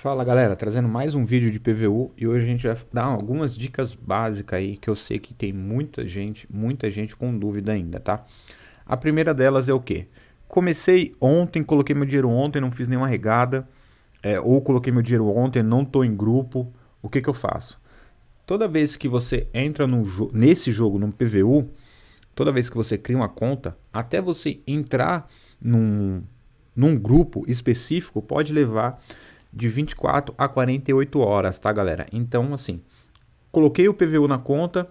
Fala galera, trazendo mais um vídeo de PVU e hoje a gente vai dar algumas dicas básicas aí que eu sei que tem muita gente, muita gente com dúvida ainda, tá? A primeira delas é o que? Comecei ontem, coloquei meu dinheiro ontem, não fiz nenhuma regada, é, ou coloquei meu dinheiro ontem, não tô em grupo, o que que eu faço? Toda vez que você entra jo nesse jogo, no PVU, toda vez que você cria uma conta, até você entrar num, num grupo específico, pode levar de 24 a 48 horas, tá, galera? Então, assim, coloquei o PVU na conta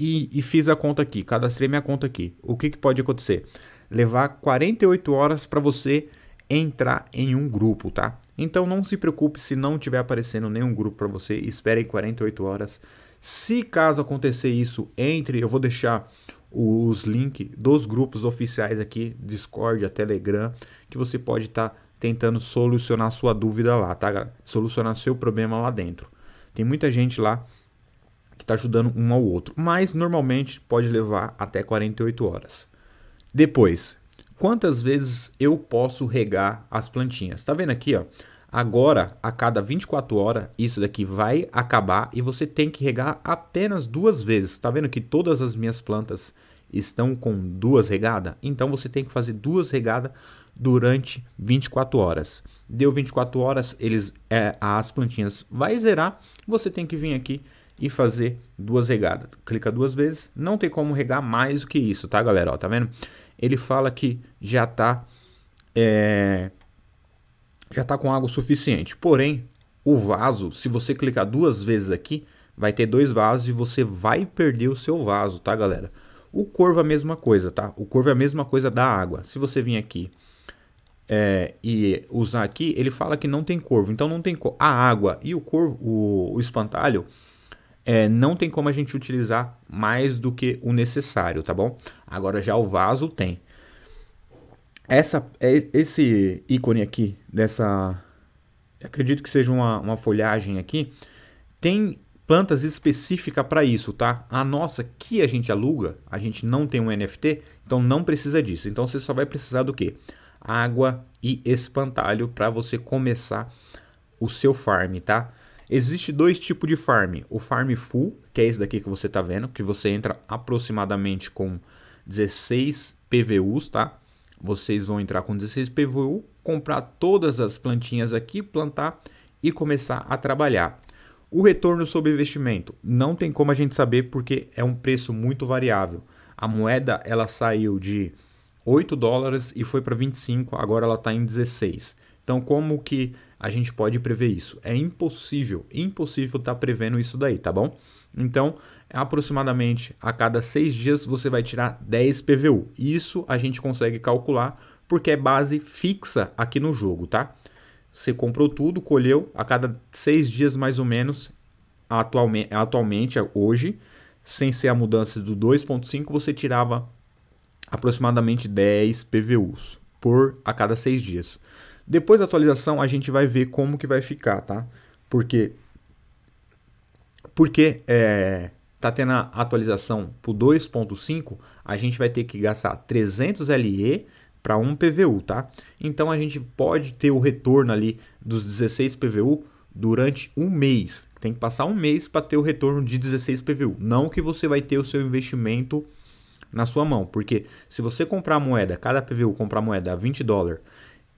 e, e fiz a conta aqui, cadastrei minha conta aqui. O que, que pode acontecer? Levar 48 horas para você entrar em um grupo, tá? Então não se preocupe se não tiver aparecendo nenhum grupo para você, espere 48 horas. Se caso acontecer isso, entre, eu vou deixar os links dos grupos oficiais aqui, Discord, Telegram, que você pode estar tá tentando solucionar sua dúvida lá, tá? Solucionar seu problema lá dentro. Tem muita gente lá que está ajudando um ao outro, mas normalmente pode levar até 48 horas. Depois, quantas vezes eu posso regar as plantinhas? Tá vendo aqui, ó? Agora, a cada 24 horas, isso daqui vai acabar e você tem que regar apenas duas vezes. Tá vendo que todas as minhas plantas estão com duas regadas? Então você tem que fazer duas regadas durante 24 horas. Deu 24 horas, eles é, as plantinhas vai zerar, você tem que vir aqui e fazer duas regadas. Clica duas vezes, não tem como regar mais do que isso, tá galera? Ó, tá vendo? Ele fala que já tá é, já tá com água suficiente. Porém, o vaso, se você clicar duas vezes aqui, vai ter dois vasos e você vai perder o seu vaso, tá galera? O corvo é a mesma coisa, tá? O corvo é a mesma coisa da água. Se você vir aqui é, e usar aqui, ele fala que não tem corvo. Então não tem a água e o corvo, o, o espantalho, é, não tem como a gente utilizar mais do que o necessário, tá bom? Agora já o vaso tem. Essa, é, esse ícone aqui dessa, acredito que seja uma, uma folhagem aqui, tem plantas específicas para isso, tá? A nossa que a gente aluga, a gente não tem um NFT, então não precisa disso. Então você só vai precisar do quê? água e espantalho para você começar o seu farm, tá? Existe dois tipos de farm. O farm full, que é esse daqui que você está vendo, que você entra aproximadamente com 16 PVUs, tá? Vocês vão entrar com 16 PVU, comprar todas as plantinhas aqui, plantar e começar a trabalhar. O retorno sobre investimento não tem como a gente saber porque é um preço muito variável. A moeda ela saiu de 8 dólares e foi para 25, agora ela está em 16. Então, como que a gente pode prever isso? É impossível, impossível estar tá prevendo isso daí, tá bom? Então, aproximadamente a cada 6 dias você vai tirar 10 PVU. Isso a gente consegue calcular porque é base fixa aqui no jogo, tá? Você comprou tudo, colheu, a cada 6 dias mais ou menos, atualmente, atualmente hoje, sem ser a mudança do 2.5, você tirava aproximadamente 10 PVUs por a cada 6 dias. Depois da atualização, a gente vai ver como que vai ficar, tá? Porque porque é, tá tendo a atualização pro 2.5, a gente vai ter que gastar 300 LE para um PVU, tá? Então a gente pode ter o retorno ali dos 16 PVU durante um mês. Tem que passar um mês para ter o retorno de 16 PVU. Não que você vai ter o seu investimento na sua mão. Porque se você comprar moeda, cada PVU comprar moeda a 20 dólares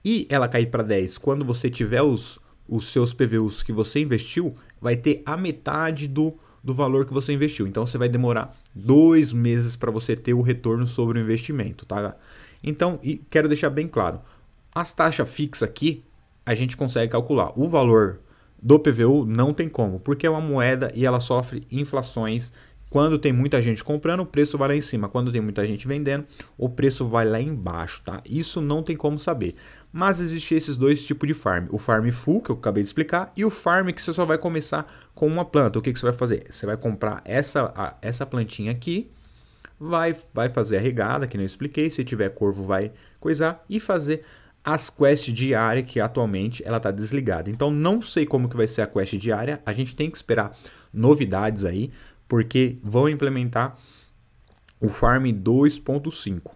e ela cair para 10, quando você tiver os, os seus PVUs que você investiu, vai ter a metade do, do valor que você investiu. Então você vai demorar dois meses para você ter o retorno sobre o investimento, tá? Então, e quero deixar bem claro, as taxas fixas aqui a gente consegue calcular. O valor do PVU não tem como, porque é uma moeda e ela sofre inflações quando tem muita gente comprando, o preço vai lá em cima. Quando tem muita gente vendendo, o preço vai lá embaixo, tá? Isso não tem como saber. Mas existem esses dois tipos de farm. O farm full, que eu acabei de explicar, e o farm que você só vai começar com uma planta. O que, que você vai fazer? Você vai comprar essa, essa plantinha aqui, vai, vai fazer a regada, que não expliquei. Se tiver corvo, vai coisar e fazer as quests diárias que atualmente ela está desligada. Então não sei como que vai ser a quest diária. A gente tem que esperar novidades aí porque vão implementar o Farm 2.5.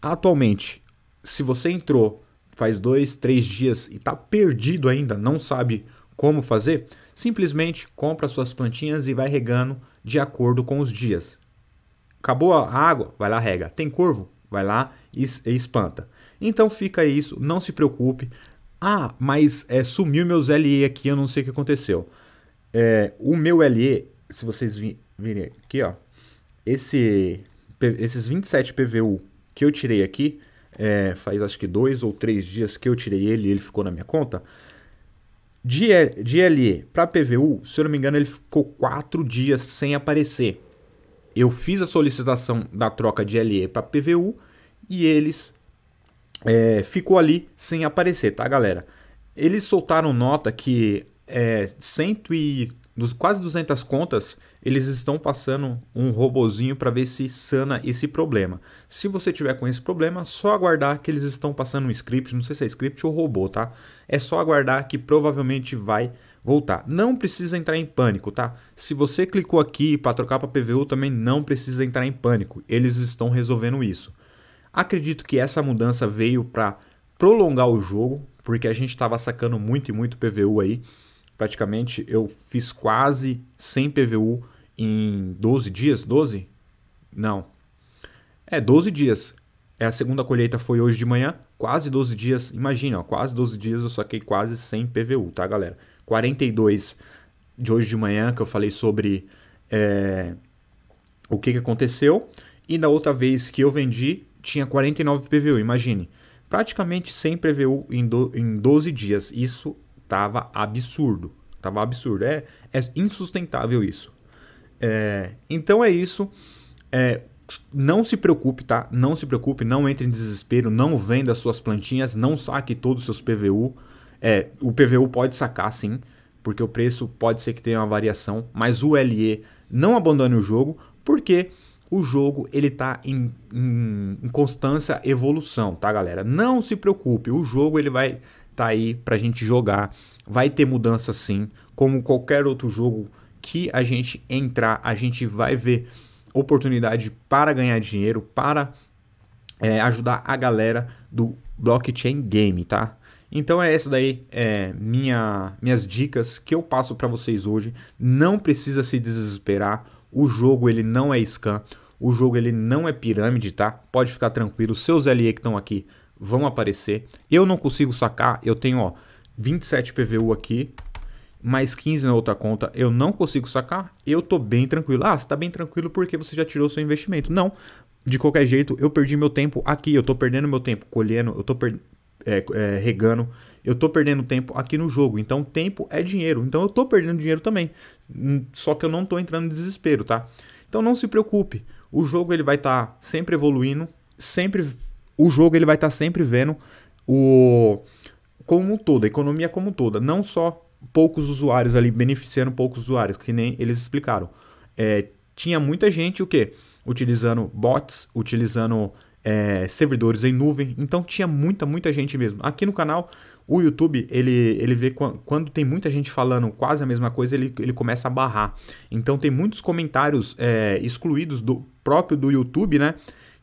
Atualmente, se você entrou faz dois, três dias e está perdido ainda, não sabe como fazer, simplesmente compra suas plantinhas e vai regando de acordo com os dias. Acabou a água? Vai lá rega. Tem corvo? Vai lá e, espanta. Então fica isso, não se preocupe. Ah, mas é, sumiu meus LE aqui, eu não sei o que aconteceu. É, o meu LE se vocês virem aqui, ó, esse, esses 27 PVU que eu tirei aqui, é, faz acho que dois ou três dias que eu tirei ele e ele ficou na minha conta. De, de LE para PVU, se eu não me engano, ele ficou quatro dias sem aparecer. Eu fiz a solicitação da troca de LE para PVU e eles é, ficou ali sem aparecer, tá, galera? Eles soltaram nota que é, 100 e dos quase 200 contas, eles estão passando um robozinho para ver se sana esse problema. Se você tiver com esse problema, só aguardar que eles estão passando um script, não sei se é script ou robô, tá? É só aguardar que provavelmente vai voltar. Não precisa entrar em pânico, tá? Se você clicou aqui para trocar para PVU, também não precisa entrar em pânico. Eles estão resolvendo isso. Acredito que essa mudança veio para prolongar o jogo, porque a gente estava sacando muito e muito PVU aí praticamente eu fiz quase 100 PVU em 12 dias, 12? Não. É 12 dias. É a segunda colheita foi hoje de manhã, quase 12 dias. Imagina, ó, quase 12 dias eu saquei quase 100 PVU, tá, galera? 42 de hoje de manhã que eu falei sobre é, o que, que aconteceu. E da outra vez que eu vendi, tinha 49 PVU, imagine. Praticamente 100 PVU em, do, em 12 dias. Isso Tava absurdo. Tava absurdo. É, é insustentável isso. É, então é isso. É, não se preocupe, tá? Não se preocupe, não entre em desespero, não venda suas plantinhas, não saque todos os seus PVU. É, o PVU pode sacar sim, porque o preço pode ser que tenha uma variação, mas o LE não abandone o jogo, porque o jogo ele tá em, em, em constância evolução, tá, galera? Não se preocupe, o jogo ele vai tá aí pra gente jogar. Vai ter mudança sim, como qualquer outro jogo que a gente entrar, a gente vai ver oportunidade para ganhar dinheiro, para é, ajudar a galera do blockchain game, tá? Então é essa daí é, minha, minhas dicas que eu passo para vocês hoje. Não precisa se desesperar. O jogo ele não é scam o jogo ele não é pirâmide, tá? Pode ficar tranquilo. Seus LE que estão aqui vão aparecer. Eu não consigo sacar, eu tenho ó, 27 PVU aqui, mais 15 na outra conta, eu não consigo sacar, eu tô bem tranquilo. Ah, você tá bem tranquilo porque você já tirou seu investimento. Não, de qualquer jeito, eu perdi meu tempo aqui, eu tô perdendo meu tempo colhendo, eu tô per... é, é, regando, eu tô perdendo tempo aqui no jogo. Então, tempo é dinheiro. Então, eu tô perdendo dinheiro também. Hum, só que eu não tô entrando em desespero, tá? Então, não se preocupe. O jogo ele vai estar tá sempre evoluindo, sempre o jogo ele vai estar tá sempre vendo o como um todo, a economia como um toda, não só poucos usuários ali beneficiando poucos usuários, que nem eles explicaram. É, tinha muita gente o que utilizando bots, utilizando é, servidores em nuvem, então tinha muita muita gente mesmo. Aqui no canal o YouTube, ele, ele vê quando tem muita gente falando quase a mesma coisa, ele, ele começa a barrar. Então tem muitos comentários é, excluídos do próprio do YouTube, né?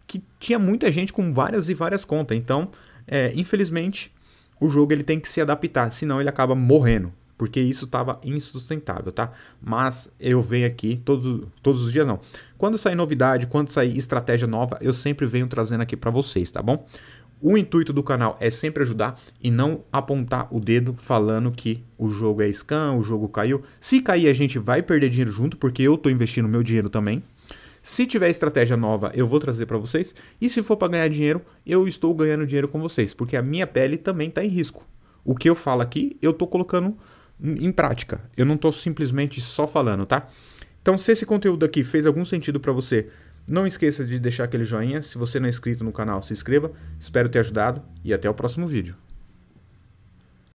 que tinha muita gente com várias e várias contas. Então, é, infelizmente, o jogo ele tem que se adaptar, senão ele acaba morrendo. Porque isso estava insustentável, tá? Mas eu venho aqui todo, todos os dias, não. Quando sair novidade, quando sair estratégia nova, eu sempre venho trazendo aqui para vocês, tá bom? O intuito do canal é sempre ajudar e não apontar o dedo falando que o jogo é scam, o jogo caiu. Se cair, a gente vai perder dinheiro junto, porque eu estou investindo meu dinheiro também, se tiver estratégia nova, eu vou trazer para vocês. E se for para ganhar dinheiro, eu estou ganhando dinheiro com vocês, porque a minha pele também está em risco. O que eu falo aqui, eu estou colocando em prática. Eu não estou simplesmente só falando, tá? Então, se esse conteúdo aqui fez algum sentido para você, não esqueça de deixar aquele joinha. Se você não é inscrito no canal, se inscreva. Espero ter ajudado e até o próximo vídeo.